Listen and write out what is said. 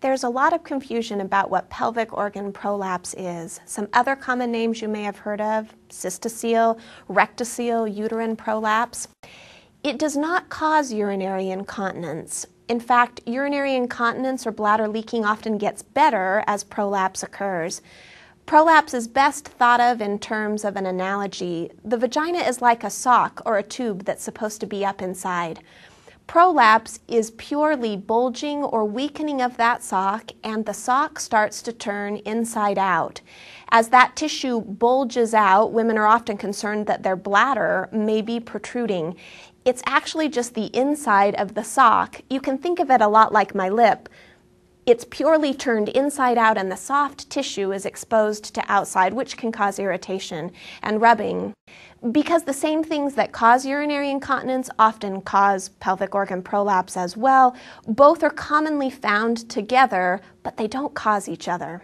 There's a lot of confusion about what pelvic organ prolapse is. Some other common names you may have heard of cystocele, rectocele, uterine prolapse. It does not cause urinary incontinence. In fact, urinary incontinence or bladder leaking often gets better as prolapse occurs. Prolapse is best thought of in terms of an analogy. The vagina is like a sock or a tube that's supposed to be up inside. Prolapse is purely bulging or weakening of that sock, and the sock starts to turn inside out. As that tissue bulges out, women are often concerned that their bladder may be protruding. It's actually just the inside of the sock. You can think of it a lot like my lip. It's purely turned inside out and the soft tissue is exposed to outside, which can cause irritation and rubbing. Because the same things that cause urinary incontinence often cause pelvic organ prolapse as well, both are commonly found together, but they don't cause each other.